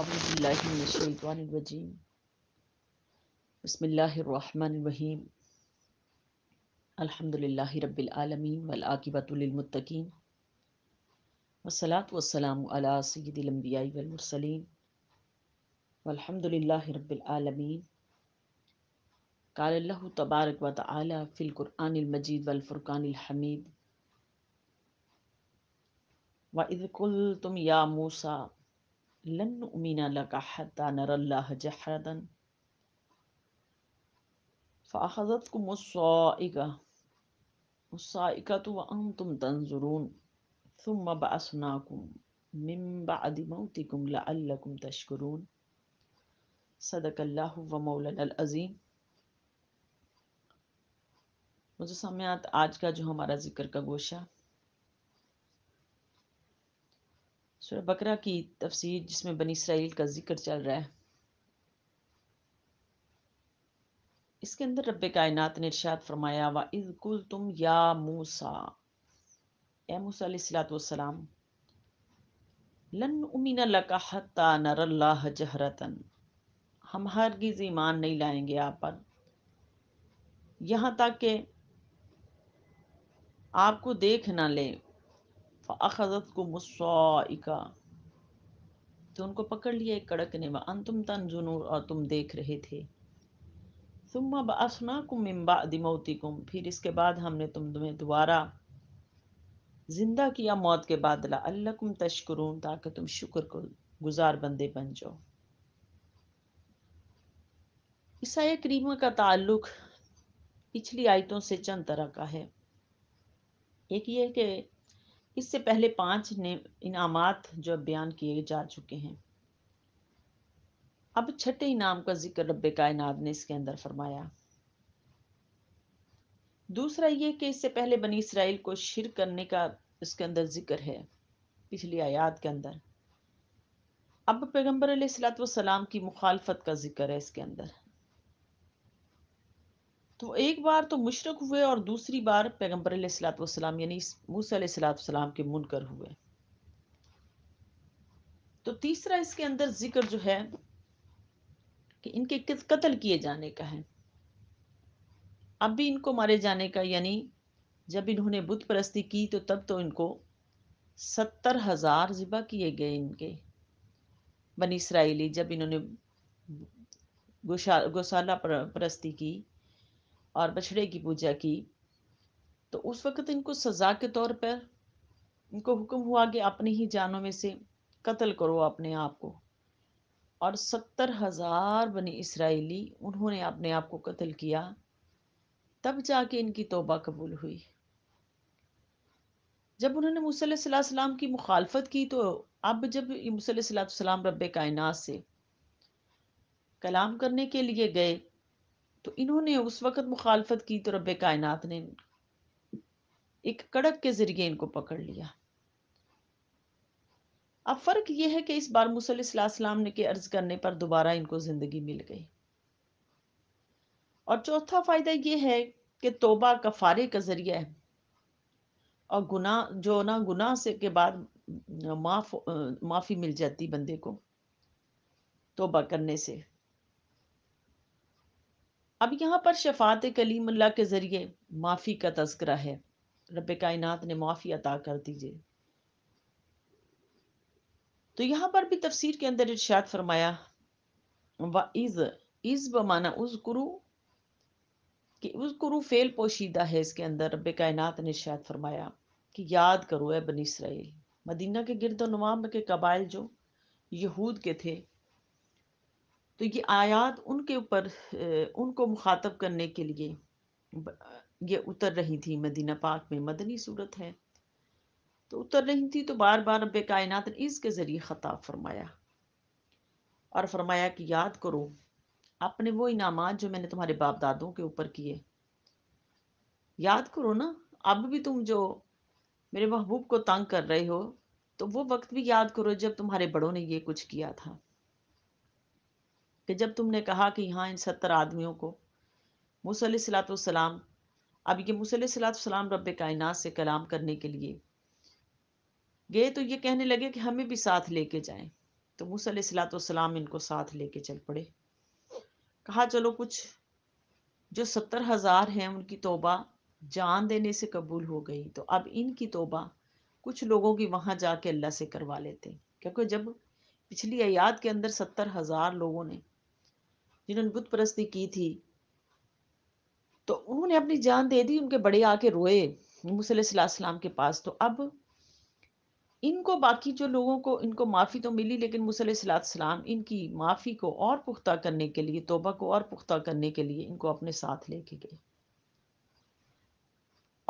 अबीम बसमीम अलहमदिल्ला रबालमीन वलाकिबतुलमतकीन वसलात वसलाम अला सैदिलम्बियाई वलमरसलीम वलहमदिल्ला रबालमीन काल तबारक व ताली फ़िलकुरानमजीद वलफ़ुरक़ानहमीद व इदकुल तुम या मूसा لن نؤمن لك حتى نرى الله جحرة فأخذتكم الصائقة الصائقة وأنتم تنظرون ثم بعثناكم من بعد موتكم لعلكم تشكرون صدق الله ومولانا العظيم مجھے सामने آج کا جو ہمارا ذکر کا گوشہ सूर बकरा की तफसीर जिसमें बनी इसराइल का जिक्र चल रहा है इसके अंदर रब कायनात ने इर्शाद फरमाया व इज कुल तुम या मूसा ए मूसा सलाम ईमान नहीं लाएंगे आप पर यहाँ तक के आपको देख ना ले फ़ाखदत को मुस्का तो उनको पकड़ लिया एक कड़क ने वह तुम तन जुनूर और तुम देख रहे थे सुम्मा बसना कुम इम्बा दिमोती कुम फिर इसके बाद हमने तुम तुम्हें दोबारा जिंदा किया मौत के बाद अल्लाह कुम तश्करून ताकि तुम शुक्र को गुजार बंदे बन जाओ ईसाया करीमा का ताल्लुक पिछली आयतों से चंद तरह का है एक ये कि इससे पहले पांच इनाम जो बयान किए जा चुके हैं अब छठे इनाम का जिक्र रब कायनात ने इसके अंदर फरमाया दूसरा ये कि इससे पहले बनी इसराइल को शिर करने का इसके अंदर जिक्र है पिछली आयात के अंदर अब पैगम्बर सलाम की मुखालफत का जिक्र है इसके अंदर तो एक बार तो मुशरक हुए और दूसरी बार पैगम्बर सलाम यानी मूसा सलाम के मुनकर हुए तो तीसरा इसके अंदर जिक्र जो है कि इनके कत्ल किए जाने का है अब भी इनको मारे जाने का यानी जब इन्होंने बुत परस्ती की तो तब तो इनको सत्तर हज़ार ज़िबा किए गए इनके बनी इसराइली जब इन्होंने गोशाला परस्ती की और बछड़े की पूजा की तो उस वक्त इनको सजा के तौर पर इनको हुक्म हुआ कि अपनी ही जानों में से कत्ल करो अपने आप को और सत्तर हजार बनी इसराइली उन्होंने अपने आप को कत्ल किया तब जाके इनकी तोबा कबूल हुई जब उन्होंने मूसम की मुखालफत की तो अब जब मूसम रब कायनात से कलाम करने के लिए गए तो इन्होंने उस वक़्त मुखालफत की तो रब कायनात ने एक कड़क के ज़रिए इनको पकड़ लिया अब फ़र्क यह है कि इस बार मुसलम ने के अर्ज़ करने पर दोबारा इनको ज़िंदगी मिल गई और चौथा फ़ायदा यह है कि तोबा कफ़ारे का ज़रिया है और गुना जो ना गुना से के बाद माफ़ माफ़ी मिल जाती बंदे को तोबा करने से अब यहाँ पर शफात कलीमल्ला के ज़रिए माफ़ी का तस्करा है रब कायनात ने माफ़ी अता कर दीजिए तो यहाँ पर भी तफसीर के अंदर इर्शाद फरमाया व इज़ इज़ बमाना उस गुरु कि उस गुरु फेल पोशीदा है इसके अंदर रब कायनात ने इर्शाद फरमाया कि याद करो है बन इसराइल मदीना के गिरद नवाम के कबाइल जो यहूद के थे तो ये आयात उनके ऊपर उनको मुखातब करने के लिए ये उतर रही थी मदीना पाक में मदनी सूरत है तो उतर रही थी तो बार बार रब कायनात ने इसके ज़रिए ख़ताब फरमाया और फरमाया कि याद करो अपने वो इनाम जो मैंने तुम्हारे बाप दादों के ऊपर किए याद करो ना अब भी तुम जो मेरे महबूब को तंग कर रहे हो तो वो वक्त भी याद करो जब तुम्हारे बड़ों ने ये कुछ किया था कि जब तुमने कहा कि यहाँ इन सत्तर आदमियों को मूसलाम अब ये मूसलाम रब कायन से कलाम करने के लिए गए तो ये कहने लगे कि हमें भी साथ लेके जाएं तो मूसलाम इनको साथ लेके चल पड़े कहा चलो कुछ जो सत्तर हज़ार हैं उनकी तोबा जान देने से कबूल हो गई तो अब इनकी तोबा कुछ लोगों की वहां जाके अल्लाह से करवा लेते क्योंकि जब पिछली आयात के अंदर सत्तर हज़ार लोगों ने जिन्होंने बुत परस्ती की थी तो उन्होंने अपनी जान दे दी उनके बड़े आके रोए मुसलम के पास तो अब इनको बाकी जो लोगों को इनको माफ़ी तो मिली लेकिन मुसलम इनकी माफ़ी को और पुख्ता करने के लिए तोबा को और पुख्ता करने के लिए इनको अपने साथ लेके गए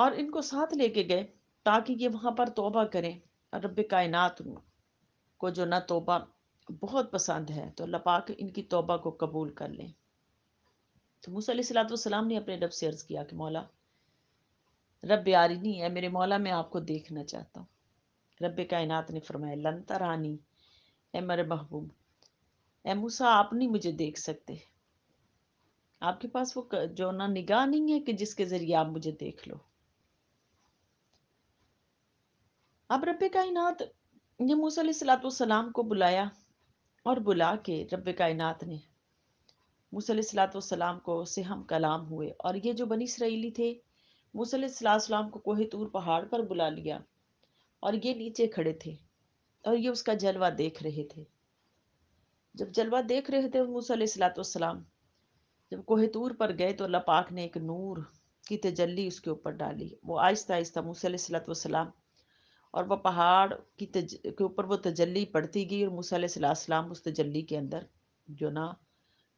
और इनको साथ लेके गए ताकि ये वहाँ पर तोबा करें रब कायनात को जो ना तोबा बहुत पसंद है तो अल्लाह पाक इनकी तोबा को कबूल कर लें तो मूसा मूसलाम ने अपने रब से अर्ज़ किया कि मौला रब यारी नहीं है मेरे मौला मैं आपको देखना चाहता हूँ रब कायनात ने फरमाया लन तरानी ए मेरे महबूब ए मूसा आप नहीं मुझे देख सकते आपके पास वो जो ना निगाह नहीं है कि जिसके ज़रिए आप मुझे देख लो अब रब कायनात ने मूसा सलाम को बुलाया और बुला के रब कायनात ने मूसलाम को से हम कलाम हुए और ये जो बनी इसराइली थे मूसलाम को कोहे तूर पहाड़ पर बुला लिया और ये नीचे खड़े थे और ये उसका जलवा देख रहे थे जब जलवा देख रहे थे मूसलाम जब कोहेतूर पर गए तो अल्लाह पाक ने एक नूर की तजल्ली उसके ऊपर डाली वो आहिस्ता आहिस्ता मूसलाम और वह पहाड़ की तज के ऊपर वो तजली पड़ती गई और मूसा उस तजली के अंदर जो ना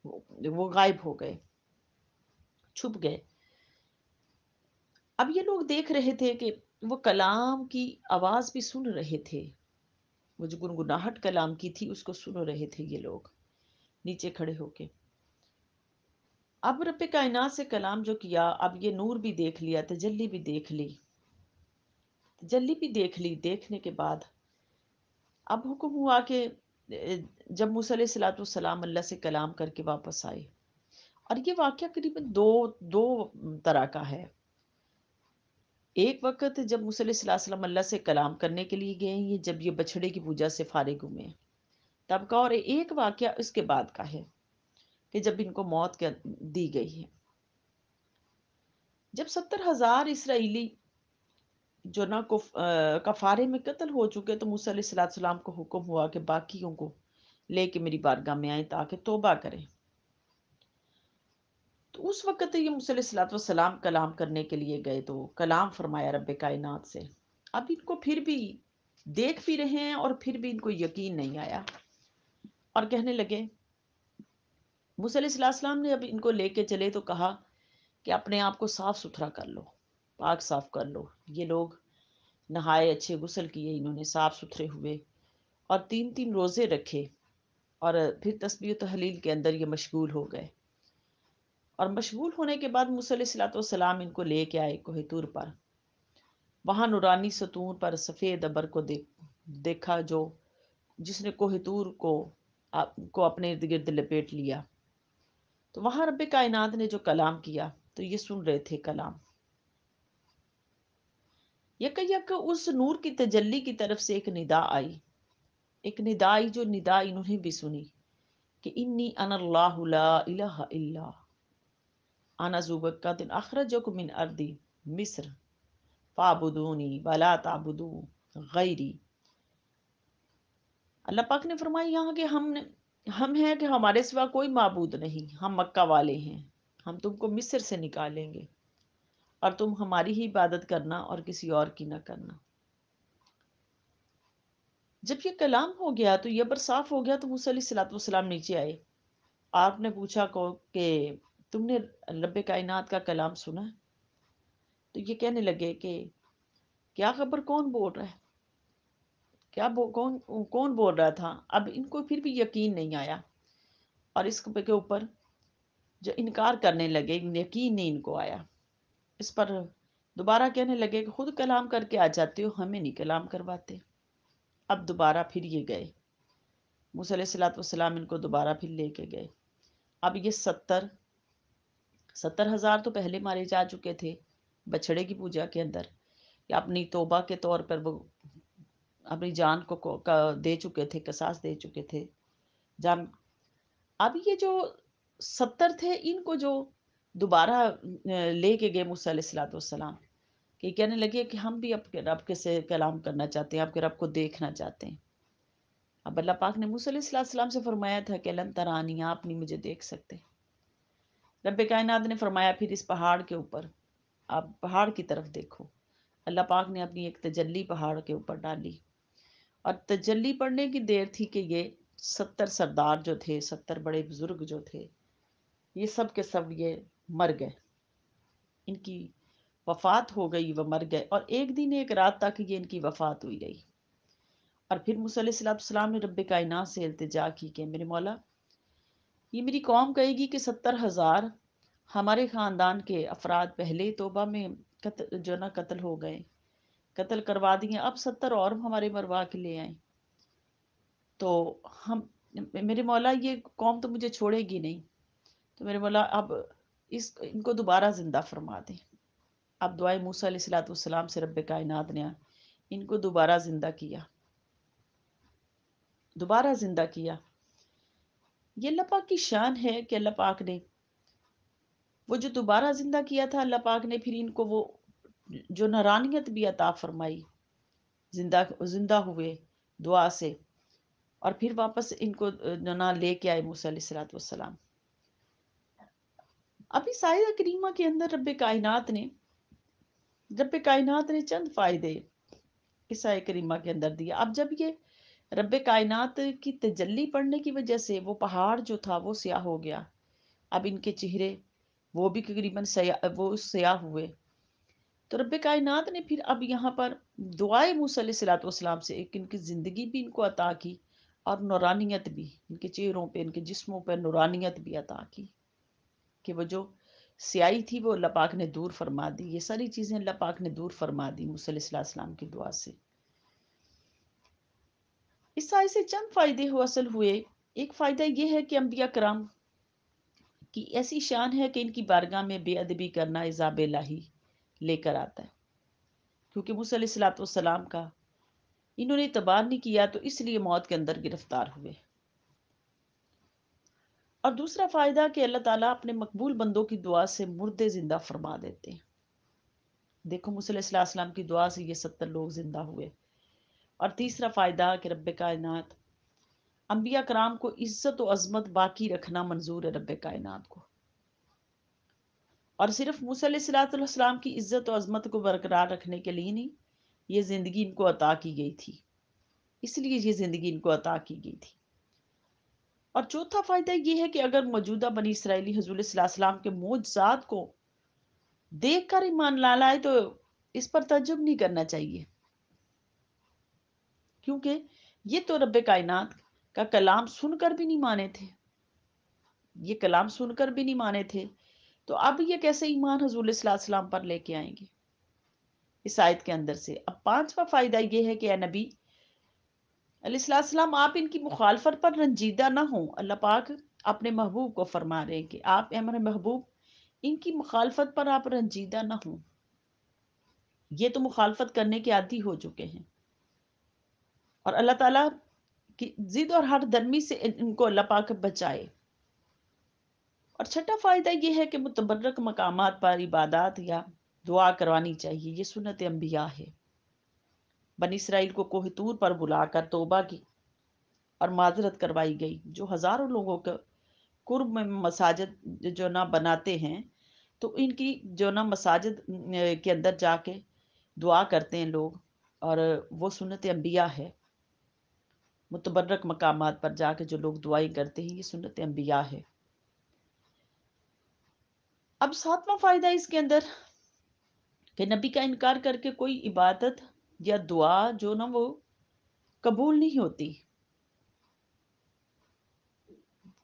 वो गायब हो गए छुप गए अब ये लोग देख रहे थे कि वो कलाम की आवाज़ भी सुन रहे थे वो जो गुनगुनाहट कलाम की थी उसको सुन रहे थे ये लोग नीचे खड़े होके अब रब कायनात से कलाम जो किया अब ये नूर भी देख लिया तजल्ली भी देख ली जल्दी भी देख ली देखने के बाद अब हुक्म हुआ कि जब मूसा सलाम अल्लाह से कलाम करके वापस आए और ये वाक़ करीबन दो दो तरह का है एक वक्त जब मूसम अल्लाह से कलाम करने के लिए गए ये जब ये बछड़े की पूजा से फारे घूमे तब का और एक वाक्य उसके बाद का है कि जब इनको मौत दी गई है जब सत्तर हज़ार इसराइली जो ना कुफ, कफारे में कत्ल हो चुके तो मूसा को हुक्म हुआ कि बाकियों को लेके मेरी बारगाह में आए ताकि तोबा करें तो उस वक़्त ये मूसा सलाम कलाम करने के लिए गए तो कलाम फरमाया रब कायनात से अब इनको फिर भी देख भी रहे हैं और फिर भी इनको यकीन नहीं आया और कहने लगे मुसलम ने अब इनको लेके चले तो कहा कि अपने आप को साफ़ सुथरा कर लो पाक साफ कर लो ये लोग नहाए अच्छे गुसल किए इन्होंने साफ सुथरे हुए और तीन तीन रोज़े रखे और फिर तस्वीर तहलील के अंदर ये मशगूल हो गए और मशगूल होने के बाद मूसलाम इनको ले के आए कोहतूर पर वहाँ नूरानी सतून पर सफ़ेद अबर को दे, देखा जो जिसने कोहतूर को आप, को अपने इर्द गिर्द लपेट लिया तो वहाँ रब कायनात ने जो कलाम किया तो ये सुन रहे थे कलाम यक यक उस नूर की तजल्ली की तरफ से एक निदा आई एक निदा आई जो निदा इन्होंने भी सुनी कि इन्नी आना जुबक का दिन जो मिन अर्दी मिस्र पाबुदूनी वला ताबुदू गैरी अल्लाह पाक ने फरमाया यहाँ के हम हम हैं कि हमारे सिवा कोई मबूद नहीं हम मक्का वाले हैं हम तुमको मिस्र से निकालेंगे और तुम हमारी ही इबादत करना और किसी और की ना करना जब ये कलाम हो गया तो यबर साफ हो गया तो मूसा सलाम नीचे आए आपने पूछा को कि तुमने रब कायनात का कलाम सुना तो ये कहने लगे कि क्या खबर कौन बोल रहा है क्या बो, कौन कौन बोल रहा था अब इनको फिर भी यकीन नहीं आया और इसके ऊपर जो इनकार करने लगे यकीन नहीं इनको आया इस पर दोबारा कहने लगे कि खुद कलाम करके आ जाते हो हमें नहीं कलाम करवाते अब दोबारा फिर ये गए मूसलाम इनको दोबारा फिर लेके गए अब ये सत्तर सत्तर हज़ार तो पहले मारे जा चुके थे बछड़े की पूजा के अंदर अपनी तोबा के तौर पर वो अपनी जान को, को का, दे चुके थे कसास दे चुके थे जान अब ये जो सत्तर थे इनको जो दोबारा ले के गए मूसा कि कहने लगे कि हम भी आपके रब के से कलाम करना चाहते हैं आपके रब को देखना चाहते हैं अब अल्लाह पाक ने मूसा से फरमाया था कि लन तरानी आप नहीं मुझे देख सकते रब कायनात ने फरमाया फिर इस पहाड़ के ऊपर आप पहाड़ की तरफ देखो अल्लाह पाक ने अपनी एक तजल्ली पहाड़ के ऊपर डाली और तजल्ली पढ़ने की देर थी कि ये सत्तर सरदार जो थे सत्तर बड़े बुजुर्ग जो थे ये सब के सब ये मर गए इनकी वफात हो गई वह मर गए और एक दिन एक रात तक ये इनकी वफात हुई रही और फिर मुसलम ने रब कायनात से अल्तजा की कि मेरे मौला ये मेरी कौम कहेगी कि सत्तर हज़ार हमारे ख़ानदान के अफराद पहले तोबा में कत जो ना कत्ल हो गए कत्ल करवा दिए अब सत्तर और हमारे मरवा के ले आए तो हम मेरे मौला ये कौम तो मुझे छोड़ेगी नहीं तो मेरे मौला अब इस इनको दोबारा ज़िंदा फरमा दें अब दुआ मूसा सलातम से रब कायनात ने इनको दोबारा ज़िंदा किया दोबारा ज़िंदा किया ये अल्लाह पाक की शान है कि अल्लाह पाक ने वो जो दोबारा ज़िंदा किया था अल्लाह पाक ने फिर इनको वो जो नरानियत भी अता फरमाई जिंदा जिंदा हुए दुआ से और फिर वापस इनको नना ले के आए मूसा सलाम अभी सायदा करीमा के अंदर रब कायनात ने रब कायनात ने चंद फ़ायदे ईसाई करीमा के अंदर दिया अब जब ये रब कायनात की तजल्ली पड़ने की वजह से वो पहाड़ जो था वो स्याह हो गया अब इनके चेहरे वो भी करीबन सया वो स्याह हुए तो रब कायनात ने फिर अब यहाँ पर दुआए मूसलाम से एक इनकी ज़िंदगी भी इनको अता की और नौरानियत भी इनके चेहरों पे इनके जिस्मों पर नौरानियत भी अता की कि वो जो स्याही थी वो अल्लाह पाक ने दूर फरमा दी ये सारी चीज़ें अल्लाह पाक ने दूर फरमा दी मुसलम की दुआ से इस साय से चंद फ़ायदे हासिल हुए एक फ़ायदा ये है कि अम्बिया कराम की ऐसी शान है कि इनकी बारगाह में बेअदबी करना इजाब लाही लेकर आता है क्योंकि मुसलम का इन्होंने तबाह नहीं किया तो इसलिए मौत के अंदर गिरफ्तार हुए और दूसरा फ़ायदा कि अल्लाह ताला अपने मकबूल बंदों की दुआ से मुर्दे ज़िंदा फरमा देते हैं देखो मुसलम की दुआ से ये सत्तर लोग ज़िंदा हुए और तीसरा फ़ायदा कि रब कायनत अम्बिया कराम को इज़्ज़त व अजमत बाकी रखना मंजूर है रब कायनत को और सिर्फ मूसम की इज़्ज़त व अजमत को बरकरार रखने के लिए नहीं ये ज़िंदगी इनको अता की गई थी इसलिए ये ज़िंदगी इनको अता की गई थी और चौथा फायदा यह है कि अगर मौजूदा बनी इसराइली हजूल सलाम के मोजात को देख कर ईमान ला लाए तो इस पर तजुब नहीं करना चाहिए क्योंकि ये तो रब कायनात का कलाम सुनकर भी नहीं माने थे ये कलाम सुनकर भी नहीं माने थे तो अब ये कैसे ईमान हजूल सलाम पर लेके आएंगे इस आयत के अंदर से अब पांचवा फायदा यह है कि नबी अलीसम आप इनकी मुखालफत पर रंजीदा ना हो अल्लाह पाक अपने महबूब को फरमा रहे हैं कि आप अमर महबूब इनकी मुखालफत पर आप रंजीदा ना हो ये तो मुखालफत करने के आदि हो चुके हैं और अल्लाह ताला की जिद और हर दर्मी से इनको अल्लाह पाक बचाए और छठा फ़ायदा यह है कि मुतबरक मकाम पर इबादत या दुआ करवानी चाहिए ये सुनत अम्बिया है बन इसराइल को कोहतूर पर बुलाकर तोबा की और माजरत करवाई गई जो हज़ारों लोगों के कुर्ब में मसाजद जो ना बनाते हैं तो इनकी जो ना मसाजद के अंदर जाके दुआ करते हैं लोग और वो सुनत अम्बिया है मुतबरक मकाम पर जाके जो लोग दुआई करते हैं ये सुनत अम्बिया है अब सातवां फ़ायदा इसके अंदर कि नबी का इनकार करके कोई इबादत या दुआ जो ना वो कबूल नहीं होती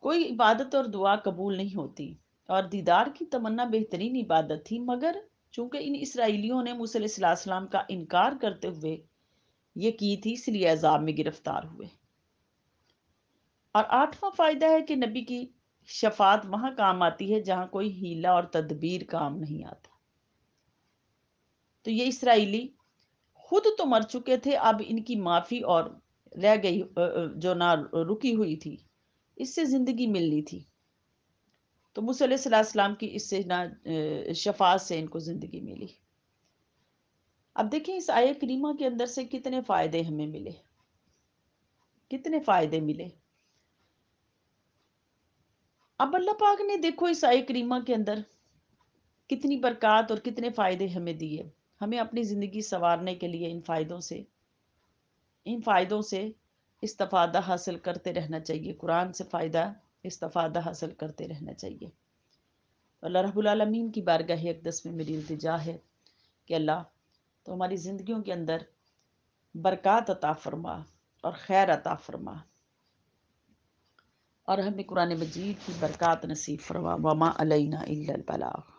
कोई इबादत और दुआ कबूल नहीं होती और दीदार की तमन्ना बेहतरीन इबादत थी मगर चूंकि इन इसराइलियों ने मुसलम का इनकार करते हुए ये की थी इसलिए अजाब में गिरफ्तार हुए और आठवां फायदा है कि नबी की शफात वहां काम आती है जहां कोई हीला और तदबीर काम नहीं आता तो ये इसराइली खुद तो मर चुके थे अब इनकी माफी और रह गई जो ना रुकी हुई थी इससे जिंदगी मिलनी थी तो मुसलम की इससे ना शफात से इनको ज़िंदगी मिली अब देखें इस आय करीमा के अंदर से कितने फ़ायदे हमें मिले कितने फ़ायदे मिले अब अल्लाह पाक ने देखो इस आय करीमा के अंदर कितनी बरकत और कितने फ़ायदे हमें दिए हमें अपनी ज़िंदगी संवारने के लिए इन फ़ायदों से इन फ़ायदों से इस्तफ़ादा हासिल करते रहना चाहिए कुरान से फ़ायदा इस्तफ़ादा हासिल करते रहना चाहिए अल्लाह रबालमीन की बारगाह अकदस में मेरी इल्तजा है कि अल्लाह तो हमारी ज़िंदगियों के अंदर बरक़ात अता फरमा और खैर अता फरमा और हमें कुरान मजीद की बरक़ात नसीब फरमा वमा अलैना अलबला बलाग